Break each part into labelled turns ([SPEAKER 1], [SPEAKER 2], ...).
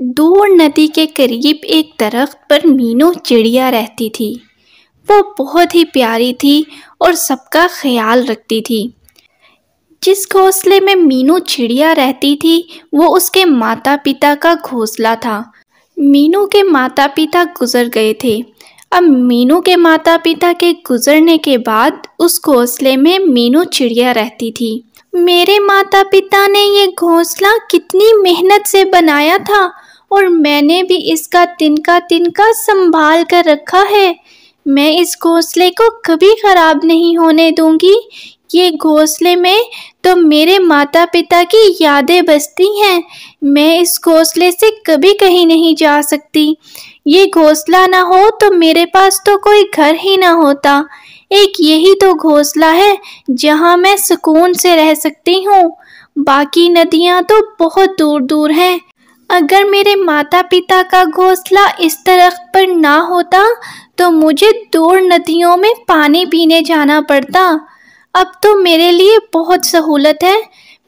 [SPEAKER 1] दूर नदी के करीब एक दरख्त पर मीनू चिड़िया रहती थी वो बहुत ही प्यारी थी और सबका ख्याल रखती थी जिस घोंसले में मीनू चिड़िया रहती थी वो उसके माता पिता का घोंसला था मीनू के माता पिता गुजर गए थे अब मीनू के माता पिता के गुजरने के बाद उस घोंसले में मीनू चिड़िया रहती थी मेरे माता पिता ने ये घोंसला कितनी मेहनत से बनाया था और मैंने भी इसका तिनका तिनका संभाल कर रखा है मैं इस घोंसले को कभी ख़राब नहीं होने दूंगी ये घोंसले में तो मेरे माता पिता की यादें बसती हैं मैं इस घोंसले से कभी कहीं नहीं जा सकती ये घोंसला ना हो तो मेरे पास तो कोई घर ही ना होता एक यही तो घोंसला है जहाँ मैं सुकून से रह सकती हूँ बाकी नदियाँ तो बहुत दूर दूर हैं अगर मेरे माता पिता का घोंसला इस दरख्त पर ना होता तो मुझे दूर नदियों में पानी पीने जाना पड़ता अब तो मेरे लिए बहुत सहूलत है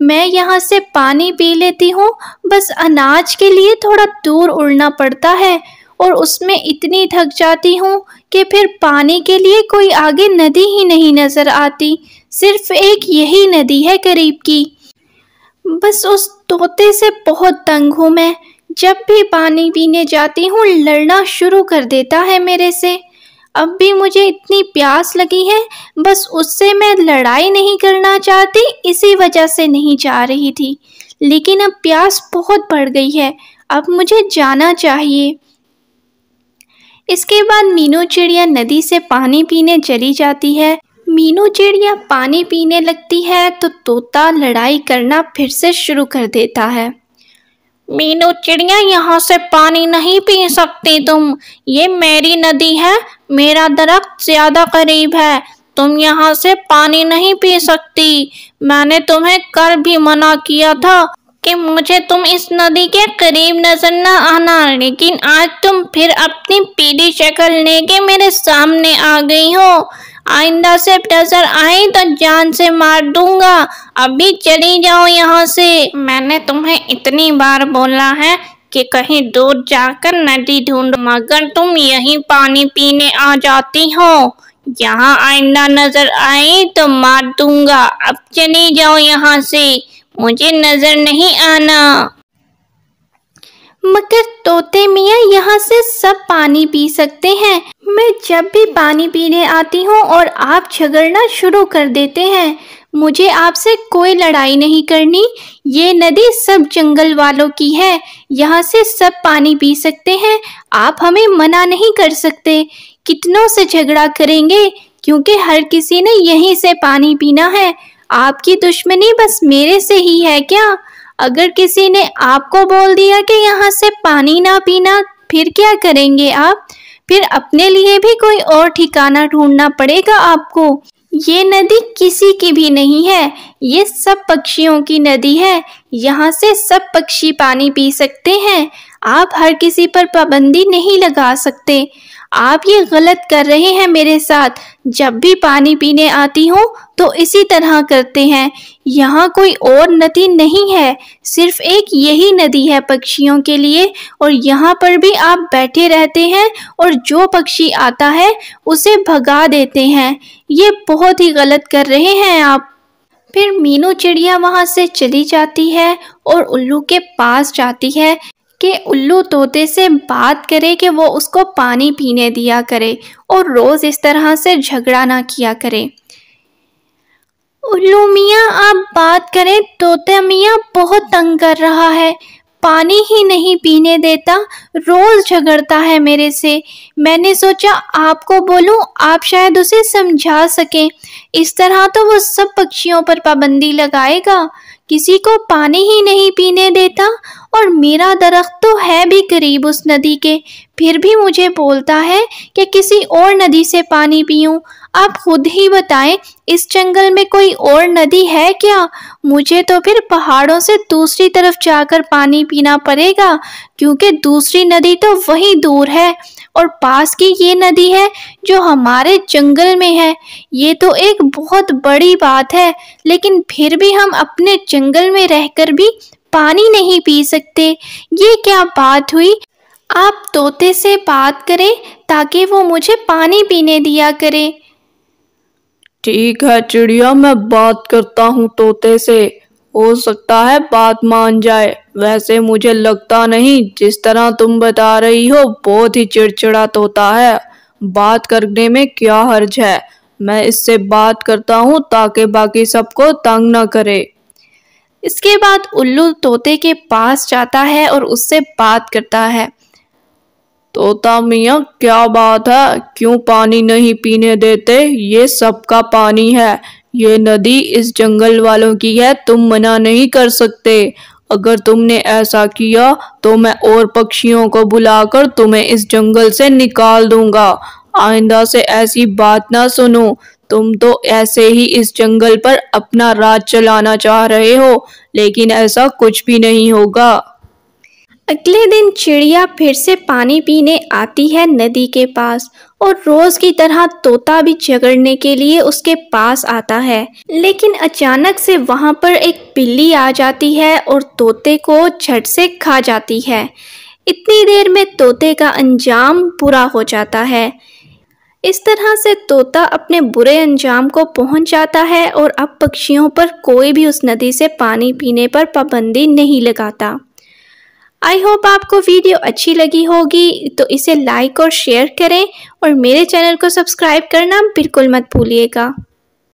[SPEAKER 1] मैं यहाँ से पानी पी लेती हूँ बस अनाज के लिए थोड़ा दूर उड़ना पड़ता है और उसमें इतनी थक जाती हूँ कि फिर पानी के लिए कोई आगे नदी ही नहीं नज़र आती सिर्फ एक यही नदी है करीब की बस उस तोते से बहुत तंग हूँ मैं जब भी पानी पीने जाती हूँ लड़ना शुरू कर देता है मेरे से अब भी मुझे इतनी प्यास लगी है बस उससे मैं लड़ाई नहीं करना चाहती इसी वजह से नहीं जा रही थी लेकिन अब प्यास बहुत बढ़ गई है अब मुझे जाना चाहिए इसके बाद मीनू चिड़िया नदी से पानी पीने चली जाती है मीनू चिड़िया पानी पीने लगती है तो तोता लड़ाई करना फिर से शुरू कर देता है मीनू चिड़िया यहाँ से पानी नहीं पी सकती तुम ये मेरी नदी है मेरा दरख्त ज़्यादा करीब है तुम यहाँ से पानी नहीं पी सकती मैंने तुम्हें कल भी मना किया था कि मुझे तुम इस नदी के करीब नजर न आना लेकिन आज तुम फिर अपनी पीली शक्ल लेके मेरे सामने आ गई हो आइंदा से नजर आई तो जान से मार दूंगा अभी चली जाओ यहाँ से मैंने तुम्हें इतनी बार बोला है कि कहीं दूर जाकर नदी ढूंढ मगर तुम यही पानी पीने आ जाती हो यहाँ आइंदा नजर आए तो मार दूंगा अब चली जाओ यहाँ से मुझे नजर नहीं आना मगर तोते मियाँ यहाँ से सब पानी पी सकते हैं मैं जब भी पानी पीने आती हूँ और आप झगड़ना शुरू कर देते हैं मुझे आपसे कोई लड़ाई नहीं करनी ये नदी सब जंगल वालों की है यहाँ से सब पानी पी सकते हैं आप हमें मना नहीं कर सकते कितनों से झगड़ा करेंगे क्योंकि हर किसी ने यहीं से पानी पीना है आपकी दुश्मनी बस मेरे से ही है क्या अगर किसी ने आपको बोल दिया कि यहाँ से पानी ना पीना फिर क्या करेंगे आप फिर अपने लिए भी कोई और ठिकाना ढूंढना पड़ेगा आपको ये नदी किसी की भी नहीं है ये सब पक्षियों की नदी है यहाँ से सब पक्षी पानी पी सकते हैं आप हर किसी पर पाबंदी नहीं लगा सकते आप ये गलत कर रहे हैं मेरे साथ जब भी पानी पीने आती हूँ तो इसी तरह करते हैं यहाँ कोई और नदी नहीं है सिर्फ एक यही नदी है पक्षियों के लिए और यहाँ पर भी आप बैठे रहते हैं और जो पक्षी आता है उसे भगा देते हैं ये बहुत ही गलत कर रहे हैं आप फिर मीनू चिड़िया वहाँ से चली जाती है और उल्लू के पास जाती है कि उल्लू तोते से बात करे कि वो उसको पानी पीने दिया करे और रोज़ इस तरह से झगड़ा ना किया करे उल्लू मियाँ आप बात करें तोते मियाँ बहुत तंग कर रहा है पानी ही नहीं पीने देता रोज़ झगड़ता है मेरे से मैंने सोचा आपको बोलूं आप शायद उसे समझा सकें इस तरह तो वो सब पक्षियों पर पाबंदी लगाएगा किसी को पानी ही नहीं पीने देता और मेरा दरख्त तो है भी करीब उस नदी के फिर भी मुझे बोलता है कि किसी और नदी से पानी पीऊँ आप खुद ही बताएं इस जंगल में कोई और नदी है क्या मुझे तो फिर पहाड़ों से दूसरी तरफ जाकर पानी पीना पड़ेगा क्योंकि दूसरी नदी तो वही दूर है और पास की ये नदी है जो हमारे जंगल में है ये तो एक बहुत बड़ी बात है लेकिन फिर भी हम अपने जंगल में रहकर भी पानी नहीं पी सकते ये क्या बात हुई आप तोते से बात करें ताकि वो मुझे पानी पीने दिया करे
[SPEAKER 2] ठीक है चिड़िया मैं बात करता हूँ तोते से हो सकता है बात मान जाए वैसे मुझे लगता नहीं जिस तरह तुम बता रही हो बहुत ही चिड़चिड़ा तोता है बात करने में क्या हर्ज है मैं इससे बात करता हूँ ताकि बाकी सबको तंग न करे इसके बाद उल्लू तोते के पास जाता है और उससे बात करता है तोता मियाँ क्या बात है क्यों पानी नहीं पीने देते ये सबका पानी है ये नदी इस जंगल वालों की है तुम मना नहीं कर सकते अगर तुमने ऐसा किया तो मैं और पक्षियों को बुलाकर तुम्हें इस जंगल से निकाल दूंगा आइंदा से ऐसी बात ना सुनो तुम तो ऐसे ही इस जंगल पर अपना राज चलाना चाह रहे हो लेकिन ऐसा कुछ भी नहीं होगा अगले
[SPEAKER 1] दिन चिड़िया फिर से पानी पीने आती है नदी के पास और रोज की तरह तोता भी झगड़ने के लिए उसके पास आता है लेकिन अचानक से वहाँ पर एक बिल्ली आ जाती है और तोते को झट से खा जाती है इतनी देर में तोते का अंजाम बुरा हो जाता है इस तरह से तोता अपने बुरे अंजाम को पहुंच जाता है और अब पक्षियों पर कोई भी उस नदी से पानी पीने पर पाबंदी नहीं लगाता आई होप आपको वीडियो अच्छी लगी होगी तो इसे लाइक और शेयर करें और मेरे चैनल को सब्सक्राइब करना बिल्कुल मत भूलिएगा